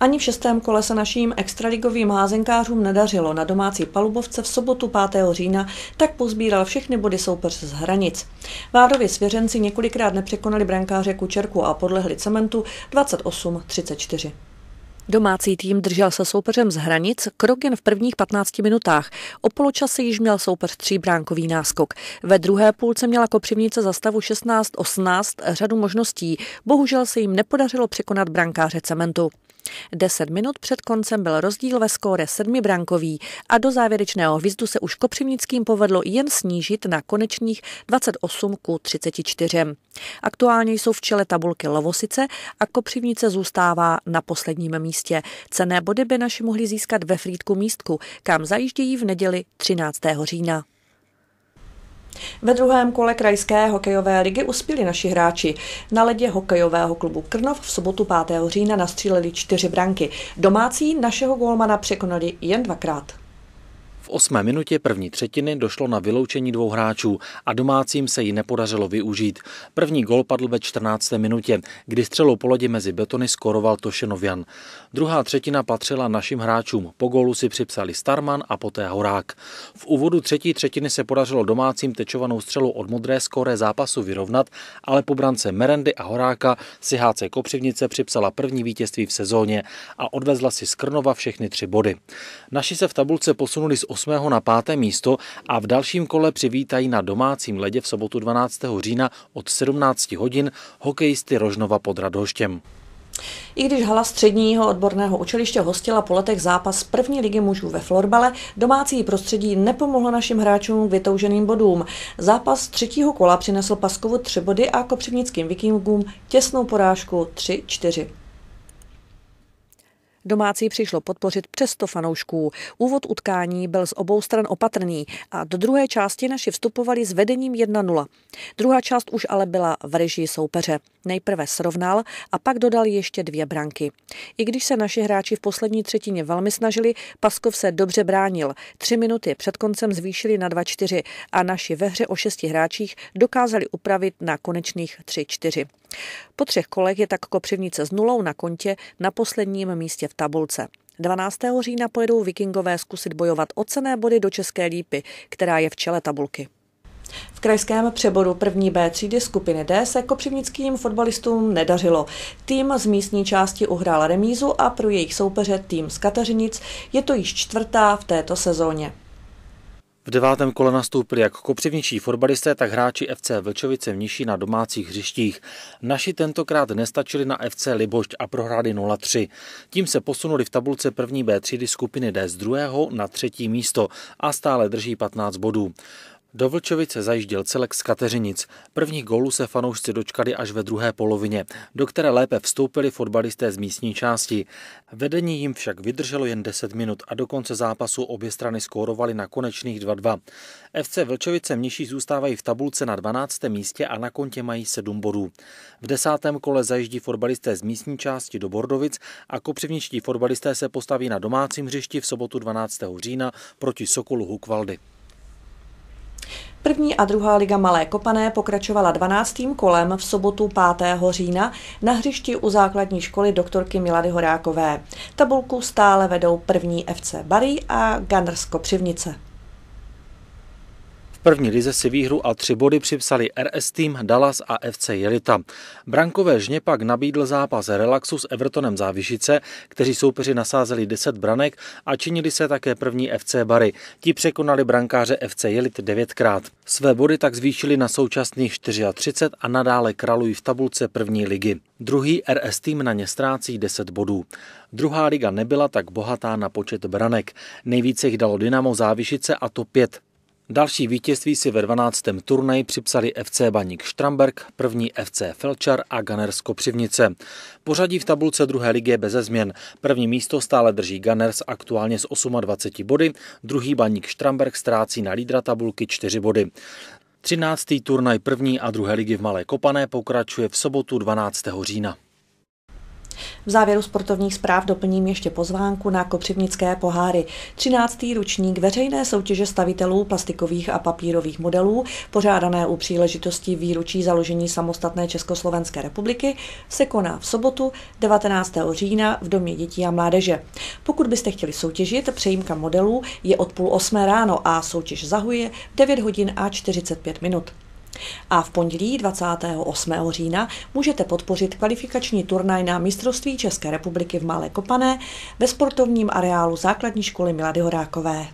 Ani v šestém kole se naším extraligovým házenkářům nedařilo. Na domácí palubovce v sobotu 5. října tak pozbíral všechny body soupeř z hranic. Vádovi svěřenci několikrát nepřekonali brankáře Kučerku a podlehli cementu 28-34. Domácí tým držel se soupeřem z hranic, krok jen v prvních 15 minutách. O poločase již měl soupeř tříbránkový náskok. Ve druhé půlce měla Kopřivnice za stavu 16-18 řadu možností. Bohužel se jim nepodařilo překonat brankáře cementu. Deset minut před koncem byl rozdíl ve skóre sedmibrankový a do závěrečného hvizdu se už Kopřivnickým povedlo jen snížit na konečných 28 ku 34. Aktuálně jsou v čele tabulky Lovosice a Kopřivnice zůstává na posledním místě místě. Cené body by naši mohli získat ve Frýdku místku, kam zajíždějí v neděli 13. října. Ve druhém kole krajské hokejové ligy uspěli naši hráči. Na ledě hokejového klubu Krnov v sobotu 5. října nastříleli čtyři branky. Domácí našeho gólmana překonali jen dvakrát. V osmé minutě první třetiny došlo na vyloučení dvou hráčů a domácím se ji nepodařilo využít. První gol padl ve 14. minutě, kdy střelou po lodi mezi betony skoroval Tošenovian. Druhá třetina patřila našim hráčům. Po gólu si připsali Starman a poté Horák. V úvodu třetí třetiny se podařilo domácím tečovanou střelu od modré skóre zápasu vyrovnat, ale po brance Merendy a Horáka si HC Kopřivnice připsala první vítězství v sezóně a odvezla si z Krnova všechny tři body. Naši se v tabulce posunuli z 8. na 5. místo a v dalším kole přivítají na domácím ledě v sobotu 12. října od 17 hodin hokejisty Rožnova pod Radhoštěm. I když hala středního odborného učiliště hostila po letech zápas první ligy mužů ve florbale, domácí prostředí nepomohlo našim hráčům k vytouženým bodům. Zápas třetího kola přinesl Paskovu tři body a kopřivnickým vikingům těsnou porážku 3-4. Domácí přišlo podpořit 100 fanoušků. Úvod utkání byl z obou stran opatrný a do druhé části naši vstupovali s vedením 1-0. Druhá část už ale byla v režii soupeře. Nejprve srovnal a pak dodal ještě dvě branky. I když se naši hráči v poslední třetině velmi snažili, Paskov se dobře bránil. Tři minuty před koncem zvýšili na 2-4 a naši ve hře o šesti hráčích dokázali upravit na konečných 3-4. Po třech kolech je tak Kopřivnice s nulou na kontě na posledním místě v tabulce. 12. října pojedou vikingové zkusit bojovat o cené body do České lípy, která je v čele tabulky. V krajském přeboru první B třídy skupiny D se kopřivnickým fotbalistům nedařilo. Tým z místní části uhrál remízu a pro jejich soupeře tým z Kateřinic je to již čtvrtá v této sezóně. V devátém kole nastoupili jak kopřivničí fotbalisté, tak hráči FC Vlčovice mniší na domácích hřištích. Naši tentokrát nestačili na FC Libošť a prohráli 0-3. Tím se posunuli v tabulce první B třídy skupiny D z druhého na třetí místo a stále drží 15 bodů. Do Vlčovice zajížděl celek z Kateřinic. Prvních gólů se fanoušci dočkali až ve druhé polovině, do které lépe vstoupili fotbalisté z místní části. Vedení jim však vydrželo jen 10 minut a do konce zápasu obě strany skórovaly na konečných 2-2. FC Vlčovice mniší zůstávají v tabulce na 12. místě a na kontě mají 7 bodů. V desátém kole zajíždí fotbalisté z místní části do Bordovic a kopřivničtí fotbalisté se postaví na domácím hřišti v sobotu 12. října proti Sokolu Hukvaldy. První a druhá liga Malé Kopané pokračovala 12. kolem v sobotu 5. října na hřišti u základní školy doktorky Milady Horákové. Tabulku stále vedou první FC Bary a Gandersko Přivnice první lize si výhru a tři body připsali RS Team Dallas a FC Jelita. Brankové žně pak nabídl zápas relaxu s Evertonem Závišice, kteří soupeři nasázeli 10 branek a činili se také první FC Bary. Ti překonali brankáře FC Jelit devětkrát. Své body tak zvýšili na současných 34 a nadále kralují v tabulce první ligy. Druhý RS tým na ně ztrácí 10 bodů. Druhá liga nebyla tak bohatá na počet branek. Nejvíce jich dalo Dynamo Závišice a to 5. Další vítězství si ve 12. turnaji připsali FC Baník Štramberg, první FC Felčar a Gunners Kopřivnice. Pořadí v tabulce druhé ligy je bez změn. První místo stále drží Gunners aktuálně s 28 body, druhý Baník Štramberg ztrácí na lídra tabulky 4 body. 13. turnaj první a druhé ligy v Malé Kopané pokračuje v sobotu 12. října. V závěru sportovních zpráv doplním ještě pozvánku na Kopřivnické poháry. 13. ručník veřejné soutěže stavitelů plastikových a papírových modelů, pořádané u příležitosti výročí založení samostatné Československé republiky, se koná v sobotu 19. října v Domě dětí a mládeže. Pokud byste chtěli soutěžit, přejímka modelů je od půl osmé ráno a soutěž zahuje v 9 hodin a 45 minut. A v pondělí 28. října můžete podpořit kvalifikační turnaj na mistrovství České republiky v Malé Kopané ve sportovním areálu základní školy Milady Horákové.